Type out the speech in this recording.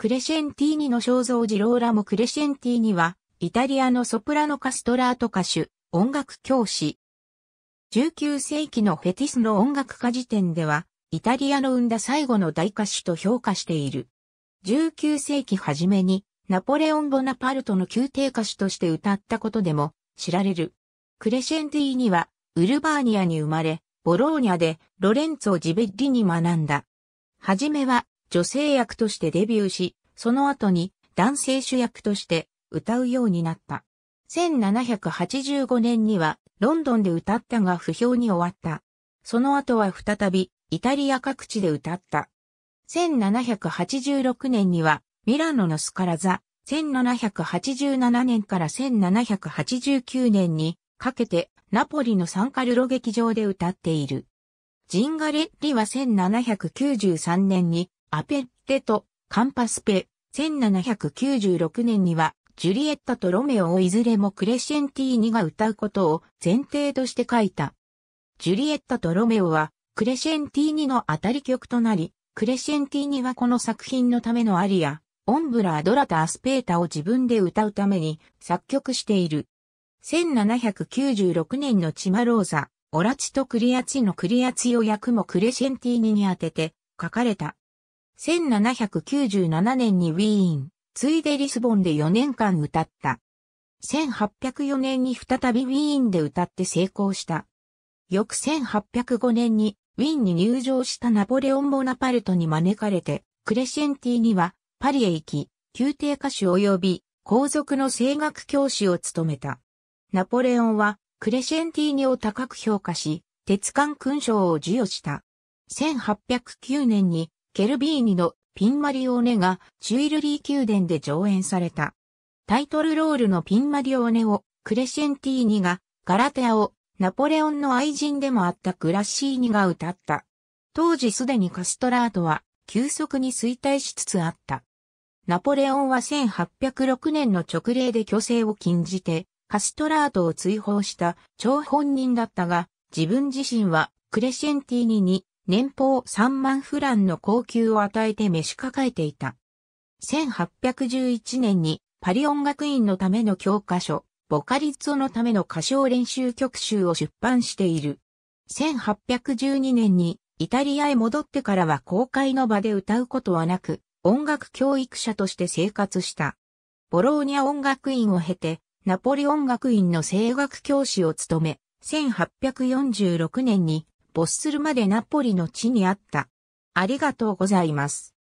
クレシェンティーニの肖像ジローラモ・クレシェンティーニは、イタリアのソプラノカストラート歌手、音楽教師。19世紀のフェティスの音楽家時点では、イタリアの生んだ最後の大歌手と評価している。19世紀初めに、ナポレオン・ボナパルトの宮廷歌手として歌ったことでも知られる。クレシェンティーニは、ウルバーニアに生まれ、ボローニャでロレンツォ・ジベッリに学んだ。はじめは女性役としてデビューし、その後に男性主役として歌うようになった。1785年にはロンドンで歌ったが不評に終わった。その後は再びイタリア各地で歌った。1786年にはミラノのスカラザ、1787年から1789年にかけてナポリのサンカルロ劇場で歌っている。ジンガレッリは1793年にアペッテとカンパスペ、1796年には、ジュリエッタとロメオをいずれもクレシェンティーニが歌うことを前提として書いた。ジュリエッタとロメオは、クレシェンティーニの当たり曲となり、クレシェンティーニはこの作品のためのアリア、オンブラードラタ・アスペータを自分で歌うために作曲している。1796年のチマローザ、オラチとクリアチのクリアチを役もクレシェンティーニに当てて書かれた。1797年にウィーン、ついでリスボンで4年間歌った。1804年に再びウィーンで歌って成功した。翌1805年にウィーンに入場したナポレオン・ボナパルトに招かれて、クレシェンティにはパリへ行き、宮廷歌手及び皇族の声楽教師を務めた。ナポレオンはクレシェンティーニを高く評価し、鉄管勲章を授与した。1809年にケルビーニのピンマリオーネがチュイルリー宮殿で上演された。タイトルロールのピンマリオーネをクレシェンティーニが、ガラテアをナポレオンの愛人でもあったグラッシーニが歌った。当時すでにカストラートは急速に衰退しつつあった。ナポレオンは1806年の直令で虚勢を禁じて、カストラートを追放した張本人だったが、自分自身はクレシェンティーニに年俸3万フランの高級を与えて召し抱えていた。1811年にパリ音楽院のための教科書、ボカリッツォのための歌唱練習曲集を出版している。1812年にイタリアへ戻ってからは公開の場で歌うことはなく、音楽教育者として生活した。ボローニャ音楽院を経て、ナポリ音楽院の声楽教師を務め、1846年に没するまでナポリの地にあった。ありがとうございます。